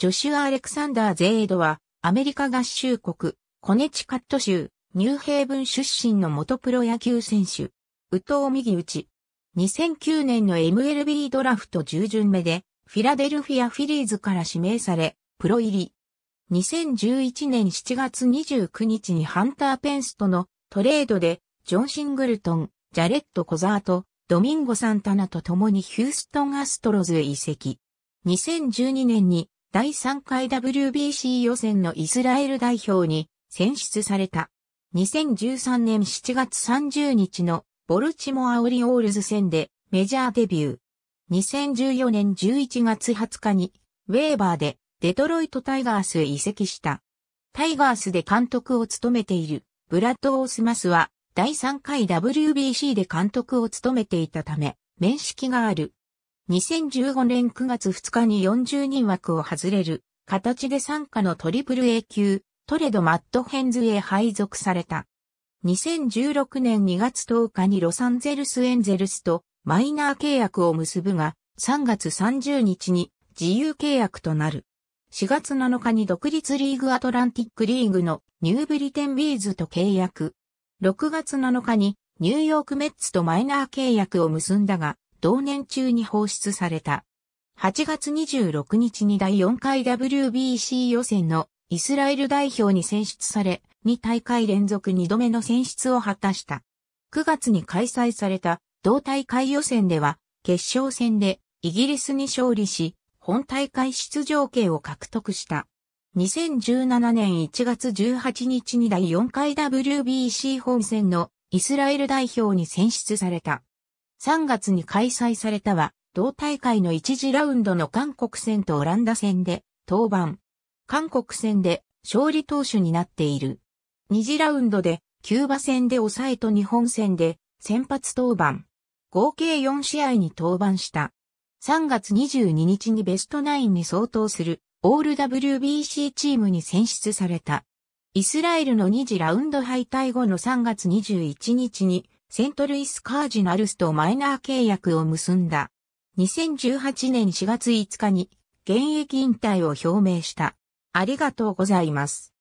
ジョシュア・アレクサンダー・ゼードは、アメリカ合衆国、コネチカット州、ニューヘイブン出身の元プロ野球選手。宇藤右打ち。2009年の MLB ドラフト10巡目で、フィラデルフィア・フィリーズから指名され、プロ入り。2011年7月29日にハンター・ペンスとのトレードで、ジョン・シングルトン、ジャレット・コザート、ドミンゴ・サンタナと共にヒューストン・アストロズへ移籍。2012年に第3回 WBC 予選のイスラエル代表に選出された。2013年7月30日のボルチモア・オリオールズ戦でメジャーデビュー。2014年11月20日にウェーバーでデトロイト・タイガースへ移籍した。タイガースで監督を務めているブラッド・オースマスは第3回 WBC で監督を務めていたため面識がある。2015年9月2日に40人枠を外れる形で参加のトリプル A 級トレド・マット・ヘンズへ配属された。2016年2月10日にロサンゼルス・エンゼルスとマイナー契約を結ぶが3月30日に自由契約となる。4月7日に独立リーグアトランティックリーグのニューブリテンビーズと契約。6月7日にニューヨークメッツとマイナー契約を結んだが、同年中に放出された。8月26日に第4回 WBC 予選のイスラエル代表に選出され、2大会連続2度目の選出を果たした。9月に開催された同大会予選では、決勝戦でイギリスに勝利し、本大会出場権を獲得した。2017年1月18日に第4回 WBC 本戦のイスラエル代表に選出された。3月に開催されたは、同大会の1次ラウンドの韓国戦とオランダ戦で登板。韓国戦で勝利投手になっている。2次ラウンドでキューバ戦で抑えと日本戦で先発登板。合計4試合に登板した。3月22日にベストナインに相当するオール WBC チームに選出された。イスラエルの2次ラウンド敗退後の3月21日にセントルイスカージナルスとマイナー契約を結んだ。2018年4月5日に現役引退を表明した。ありがとうございます。